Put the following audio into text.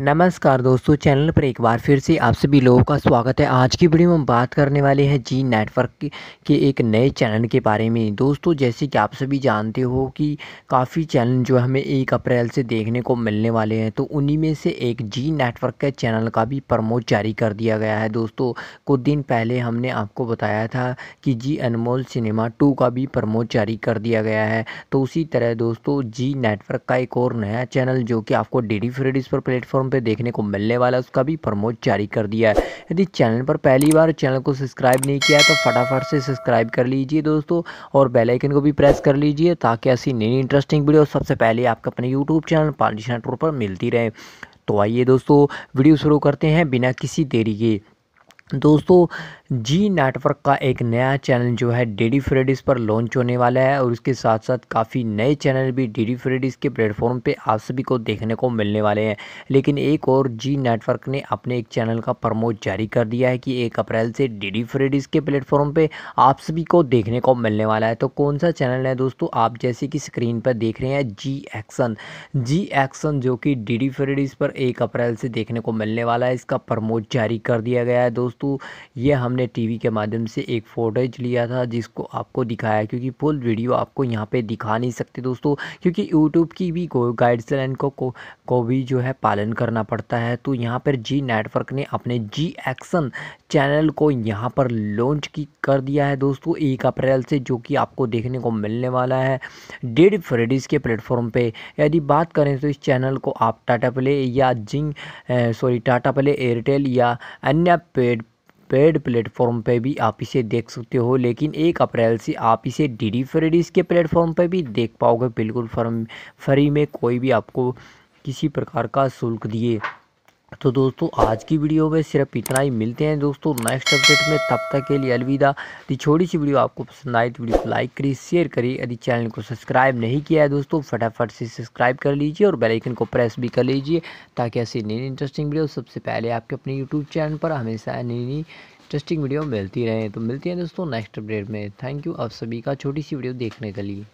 नमस्कार दोस्तों चैनल पर एक बार फिर से आप सभी लोगों का स्वागत है आज की वीडियो में हम बात करने वाले हैं जी नेटवर्क के एक नए चैनल के बारे में दोस्तों जैसे कि आप सभी जानते हो कि काफ़ी चैनल जो हमें एक अप्रैल से देखने को मिलने वाले हैं तो उन्हीं में से एक जी नेटवर्क के चैनल का भी प्रमोट जारी कर दिया गया है दोस्तों कुछ दिन पहले हमने आपको बताया था कि जी अनमोल सिनेमा टू का भी प्रमोट जारी कर दिया गया है तो उसी तरह दोस्तों जी नेटवर्क का एक और नया चैनल जो कि आपको डी डी पर प्लेटफॉर्म प्लेटफॉर्म पे देखने को मिलने वाला है उसका भी प्रमोट जारी कर दिया है यदि चैनल पर पहली बार चैनल को सब्सक्राइब नहीं किया तो फटाफट से सब्सक्राइब कर लीजिए दोस्तों और बेलाइकन को भी प्रेस कर लीजिए ताकि ऐसी नई इंटरेस्टिंग वीडियो सबसे पहले आपका अपने यूट्यूब चैनल पालिश नेटवर्क पर मिलती रहे तो आइए दोस्तों वीडियो शुरू करते हैं बिना किसी देरी के दोस्तों जी नेटवर्क का एक नया चैनल जो है डेडी फ्रेडिस पर लॉन्च होने वाला है और उसके साथ साथ काफ़ी नए चैनल भी डेडी फ्रेडिस के प्लेटफॉर्म पे आप सभी को देखने को मिलने वाले हैं लेकिन एक और जी नेटवर्क ने अपने एक चैनल का प्रमोट जारी कर दिया है कि एक अप्रैल से डेडी फ्रेडिस के प्लेटफॉर्म पर आप सभी को देखने को मिलने वाला है तो कौन सा चैनल है दोस्तों आप जैसे कि स्क्रीन पर देख रहे हैं जी एक्सन जी एक्सन जो कि डी फ्रेडिस पर एक अप्रैल से देखने को मिलने वाला है इसका प्रमोट जारी कर दिया गया है दोस्तों दोस्तों ये हमने टीवी के माध्यम से एक फोटेज लिया था जिसको आपको दिखाया क्योंकि फुल वीडियो आपको यहाँ पे दिखा नहीं सकते दोस्तों क्योंकि यूट्यूब की भी गाइडलाइन को, को को भी जो है पालन करना पड़ता है तो यहाँ पर जी नेटवर्क ने अपने जी एक्शन चैनल को यहाँ पर लॉन्च की कर दिया है दोस्तों एक अप्रैल से जो कि आपको देखने को मिलने वाला है डेड फ्रेडिस के प्लेटफॉर्म पे यदि बात करें तो इस चैनल को आप टाटा प्ले या Zing sorry Tata Play Airtel या अन्य पेड पेड प्लेटफॉर्म पे भी आप इसे देख सकते हो लेकिन एक अप्रैल से आप इसे डी डी के प्लेटफॉर्म पे भी देख पाओगे बिल्कुल फर्म फ्री में कोई भी आपको किसी प्रकार का शुल्क दिए तो दोस्तों आज की वीडियो में सिर्फ इतना ही मिलते हैं दोस्तों नेक्स्ट अपडेट में तब तक के लिए अलविदा यदि छोटी सी वीडियो आपको पसंद आई तो वीडियो को लाइक करिए शेयर करिए यदि चैनल को सब्सक्राइब नहीं किया है दोस्तों फटाफट से सब्सक्राइब कर लीजिए और बेल आइकन को प्रेस भी कर लीजिए ताकि ऐसी नई नई इंटरेस्टिंग वीडियो सबसे पहले आपके अपने यूट्यूब चैनल पर हमेशा नई नई इंटरेस्टिंग वीडियो मिलती रहे तो मिलती है दोस्तों नेक्स्ट अपडेट में थैंक यू आप सभी का छोटी सी वीडियो देखने के लिए